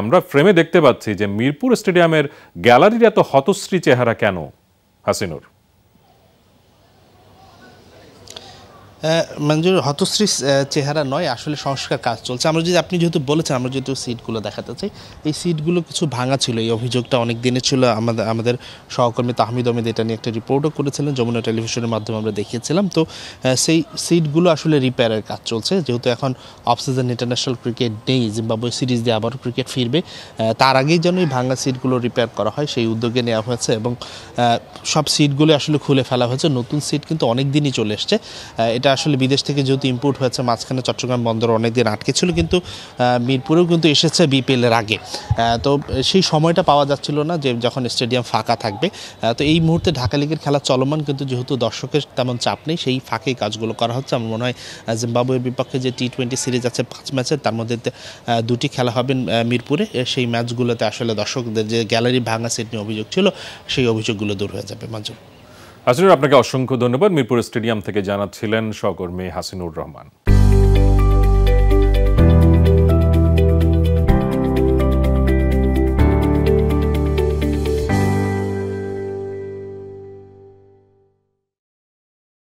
আমরা ফ্রেমে দেখতে পাচ্ছি যে মিরপুর স্টেডিয়ামের গ্যালারির এত হতশ্রী চেহারা কেন হাসিনুর মঞ্জুর হতশ্রী চেহারা নয় আসলে সংস্কার কাজ চলছে আমরা যদি আপনি যেহেতু বলেছেন আমরা যেহেতু সিটগুলো দেখাতে চাই এই সিটগুলো কিছু ভাঙা ছিল এই অভিযোগটা অনেক দিনে ছিল আমাদের আমাদের সহকর্মী তাহমিদ অমিদ এটা নিয়ে একটা রিপোর্টও করেছিলেন যমুনা টেলিভিশনের মাধ্যমে আমরা দেখিয়েছিলাম তো সেই সিটগুলো আসলে রিপেয়ারের কাজ চলছে যেহেতু এখন অফসিজন ইন্টারন্যাশনাল ক্রিকেট নেই জিম্বাবু সিরিজ দিয়ে আবারও ক্রিকেট ফিরবে তার আগেই যেন এই ভাঙা সিটগুলো রিপেয়ার করা হয় সেই উদ্যোগে নেওয়া হয়েছে এবং সব সিটগুলো আসলে খুলে ফেলা হয়েছে নতুন সিট কিন্তু অনেক দিনই চলে এসছে এটা আসলে বিদেশ থেকে যেহেতু ইম্পোর্ট হয়েছে মাঝখানে চট্টগ্রাম বন্দর অনেকদিন আটকে ছিল কিন্তু মিরপুরেও কিন্তু এসেছে বিপিএলের আগে তো সেই সময়টা পাওয়া যাচ্ছিল না যে যখন স্টেডিয়াম ফাঁকা থাকবে তো এই মুহূর্তে ঢাকা লিগের খেলা চলমান কিন্তু যেহেতু দর্শকের তেমন চাপ নেই সেই ফাঁকেই কাজগুলো করা হচ্ছে আমার মনে হয় জিম্বাবুয়ের বিপক্ষে যে টি টোয়েন্টি সিরিজ আছে পাঁচ ম্যাচের তার মধ্যে দুটি খেলা হবে মিরপুরে সেই ম্যাচগুলোতে আসলে দর্শকদের যে গ্যালারি ভাঙা সেট নিয়ে অভিযোগ ছিল সেই অভিযোগগুলো দূর হয়ে যাবে মাঝে হাসিনুর আপনাকে অসংখ্য ধন্যবাদ মিরপুর স্টেডিয়াম থেকে জানাচ্ছিলেন সহকর্মী হাসিনুর রহমান